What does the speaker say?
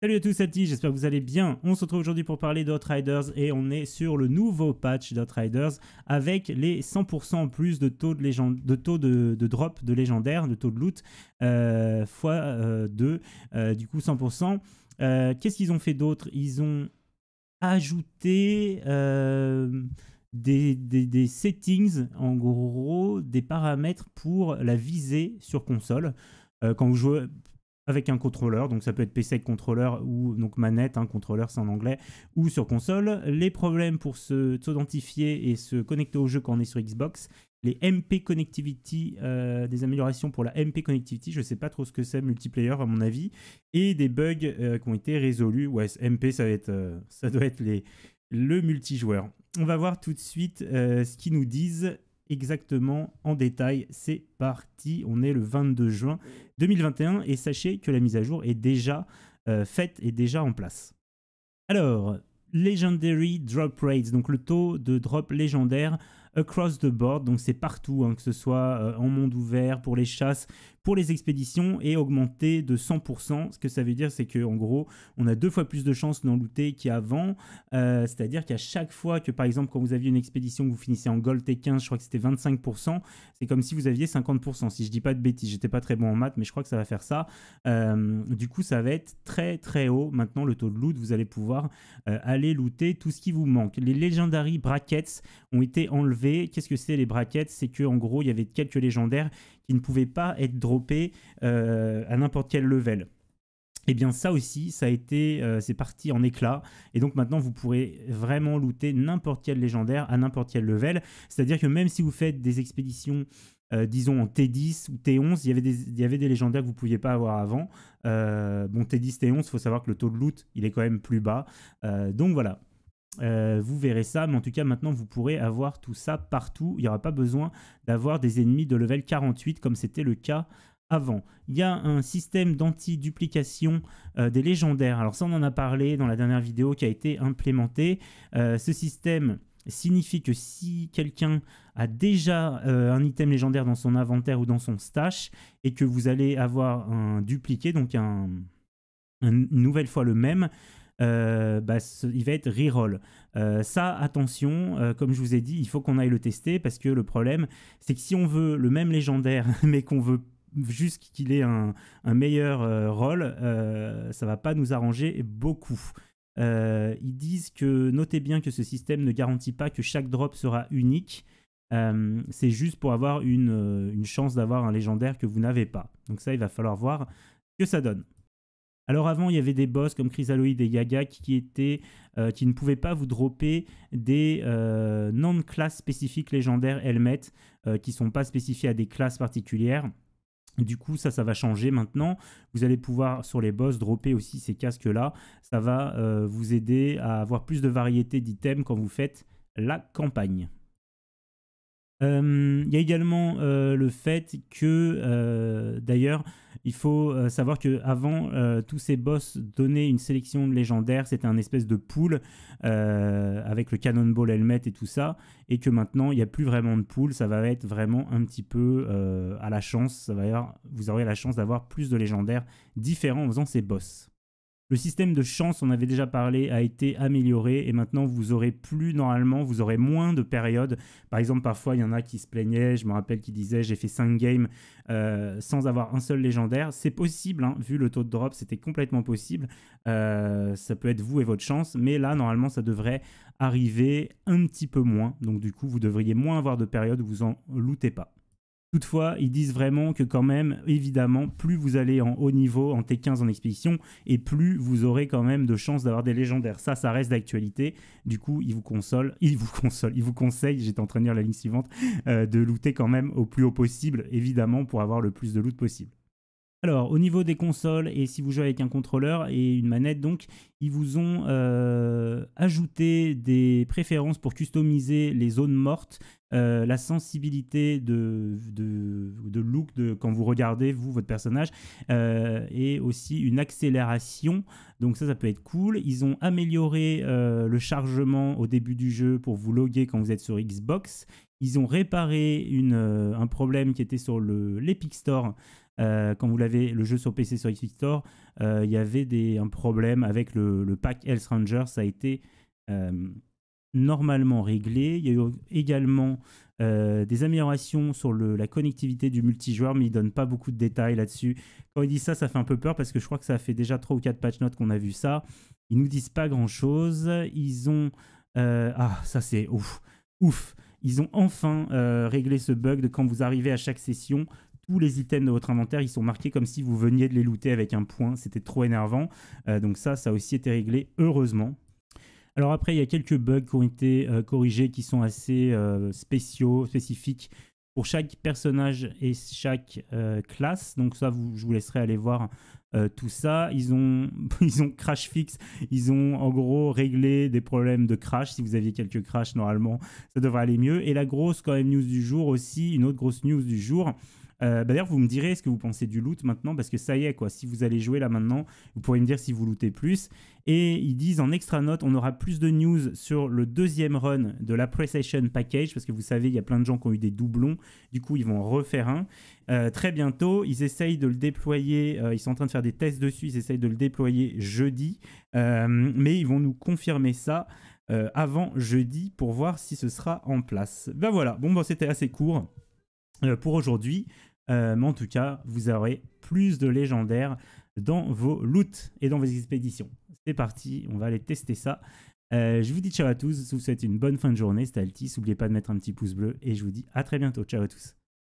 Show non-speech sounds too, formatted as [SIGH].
Salut à tous, c'est j'espère que vous allez bien. On se retrouve aujourd'hui pour parler d'Outriders et on est sur le nouveau patch d'Outriders avec les 100% en plus de taux de, légende, de, taux de, drop de légendaire, de taux de loot, euh, fois 2, euh, euh, du coup 100%. Qu'est-ce qu'ils ont fait d'autre Ils ont ajouté des, des, settings, en gros des paramètres pour la visée sur console. quand vous jouez, avec un contrôleur, donc ça peut être PC avec contrôleur ou donc manette, un hein, contrôleur c'est en anglais, ou sur console. Les problèmes pour se s'identifier et se connecter au jeu quand on est sur Xbox, les MP Connectivity, euh, des améliorations pour la MP Connectivity, je ne sais pas trop ce que c'est, multiplayer à mon avis, et des bugs euh, qui ont été résolus. Ouais, MP ça, va être, euh, ça doit être les, le multijoueur. On va voir tout de suite ce qu'ils nous disent exactement en détail. C'est parti, on est le 22 juin 2021 et sachez que la mise à jour est déjà euh, faite et déjà en place. Alors, Legendary Drop Rates, donc le taux de drop légendaire across the board, donc c'est partout, hein, que ce soit euh, en monde ouvert, pour les chasses, les expéditions et augmenter de 100%. Ce que ça veut dire, c'est que en gros, on a deux fois plus de chances d'en looter qu'avant. Euh, c'est-à-dire qu'à chaque fois que, par exemple, quand vous aviez une expédition vous finissez en Gold et 15 je crois que c'était 25%, c'est comme si vous aviez 50%. Si je dis pas de bêtises, j'étais pas très bon en maths, mais je crois que ça va faire ça. Euh, du coup, ça va être très très haut. Maintenant, le taux de loot, vous allez pouvoir euh, aller looter tout ce qui vous manque. Les Legendary Brackets ont été enlevés. Qu'est-ce que c'est les brackets C'est que en gros, il y avait quelques légendaires qui ne pouvaient pas être drop euh, à n'importe quel level. Et eh bien ça aussi, ça a été, euh, c'est parti en éclat. Et donc maintenant, vous pourrez vraiment looter n'importe quel légendaire à n'importe quel level. C'est-à-dire que même si vous faites des expéditions, euh, disons en T10 ou T11, il y, avait des, il légendaires que vous ne pouviez pas avoir avant. bon, T10, T11, faut savoir que le taux de loot, il est quand même plus bas. donc voilà, vous verrez ça, mais en tout cas maintenant vous pourrez avoir tout ça partout. Il n'y aura pas besoin d'avoir des ennemis de level 48 comme c'était le cas avant. Il y a un système d'anti-duplication euh, des légendaires. Alors ça, on en a parlé dans la dernière vidéo qui a été implémentée. Euh, ce système signifie que si quelqu'un a déjà euh, un item légendaire dans son inventaire ou dans son stash et que vous allez avoir un dupliqué, donc un, une nouvelle fois le même, bah, il va être reroll. ça, attention, comme je vous ai dit, il faut qu'on aille le tester parce que le problème, c'est que si on veut le même légendaire, [LAUGHS] mais qu'on veut juste qu'il ait un, meilleur euh, rôle, ça euh, ça va pas nous arranger beaucoup. Euh, ils disent que notez bien que ce système ne garantit pas que chaque drop sera unique. c'est juste pour avoir une, chance d'avoir un légendaire que vous n'avez pas. Donc ça, il va falloir voir ce que ça donne. Alors avant, il y avait des boss comme Chrysaloid et Gaga qui, étaient, qui ne pouvaient pas vous dropper des non-classes spécifiques légendaires Helmets qui ne sont pas spécifiés à des classes particulières. Du coup, ça, ça va changer maintenant. Vous allez pouvoir, sur les boss, dropper aussi ces casques-là. Ça va euh, vous aider à avoir plus de variété d'items quand vous faites la campagne. Euh, il y a également euh, le fait que, euh, d'ailleurs, il faut savoir que avant tous ces boss donnaient une sélection de légendaires, c'était un espèce de pool avec le Cannonball Helmet et tout ça, et que maintenant il n'y a plus vraiment de pool, ça va être vraiment un petit peu à la chance, D'ailleurs, vous aurez la chance d'avoir plus de légendaires différents en faisant ces boss. Le système de chance, on avait déjà parlé, a été amélioré et maintenant vous aurez plus normalement, vous aurez moins de périodes. Par exemple, parfois il y en a qui se plaignaient, je me rappelle qui disaient j'ai fait 5 games euh, sans avoir un seul légendaire. C'est possible, hein, vu le taux de drop, c'était complètement possible. Euh, ça peut être vous et votre chance, mais là normalement ça devrait arriver un petit peu moins. Donc du coup vous devriez moins avoir de périodes où vous en lootez pas. Toutefois, ils disent vraiment que quand même, évidemment, plus vous allez en haut niveau, en T15 en expédition, et plus vous aurez quand même de chances d'avoir des légendaires. Ça, ça reste d'actualité. Du coup, ils vous consolent, ils vous consolent, ils vous conseillent, j'étais en train de lire la ligne suivante, euh, de looter quand même au plus haut possible, évidemment, pour avoir le plus de loot possible. Alors, au niveau des consoles, et si vous jouez avec un contrôleur et une manette, donc, ils vous ont euh, ajouté des préférences pour customiser les zones mortes, euh, la sensibilité de, de, look de, quand vous regardez, vous, votre personnage, euh, et aussi une accélération. Donc ça, ça peut être cool. Ils ont amélioré le chargement au début du jeu pour vous loguer quand vous êtes sur Xbox. Ils ont réparé une, un problème qui était sur l'Epic Store. Euh, quand vous l'avez le jeu sur PC sur x Store, euh, il y avait des, un problème avec le, pack Health Ranger. Ça a été euh, normalement réglé. Il y a eu également des améliorations sur le, la connectivité du multijoueur, mais ne donnent pas beaucoup de détails là-dessus. Quand ils disent ça, ça fait un peu peur parce que je crois que ça fait déjà 3 ou 4 patch notes qu'on a vu ça. Ils nous disent pas grand-chose. Ils ont... ah, ça c'est ouf. Ouf ils ont enfin réglé ce bug de quand vous arrivez à chaque session, tous les items de votre inventaire, ils sont marqués comme si vous veniez de les looter avec un point. C'était trop énervant. Euh, donc ça, ça a aussi été réglé, heureusement. Alors après, il y a quelques bugs qui ont été euh, corrigés, qui sont assez euh, spéciaux, spécifiques pour chaque personnage et chaque classe. Donc ça, vous, je vous laisserai aller voir tout ça. Ils ont, [LAUGHS] ils ont crash fixe. Ils ont en gros réglé des problèmes de crash. Si vous aviez quelques crashs, normalement, ça devrait aller mieux. Et la grosse quand même news du jour aussi, une autre grosse news du jour, euh, bah, d'ailleurs, vous me direz ce que vous pensez du loot maintenant, parce que ça y est, quoi. Si vous allez jouer là maintenant, vous pourrez me dire si vous lootez plus. Et ils disent en extra note, on aura plus de news sur le deuxième run de la Precision Package, parce que vous savez, il y a plein de gens qui ont eu des doublons. Du coup, ils vont refaire un. Euh, très bientôt, ils essayent de le déployer. Euh, ils sont en train de faire des tests dessus. Ils essayent de le déployer jeudi, mais ils vont nous confirmer ça. avant jeudi pour voir si ce sera en place. Ben voilà, bon, bah c'était assez court. pour aujourd'hui, euh, mais en tout cas, vous aurez plus de légendaires dans vos loots et dans vos expéditions. C'est parti, on va aller tester ça. Euh, je vous dis ciao à tous, je vous souhaite une bonne fin de journée, c'était Altis, n'oubliez pas de mettre un petit pouce bleu et je vous dis à très bientôt, ciao à tous.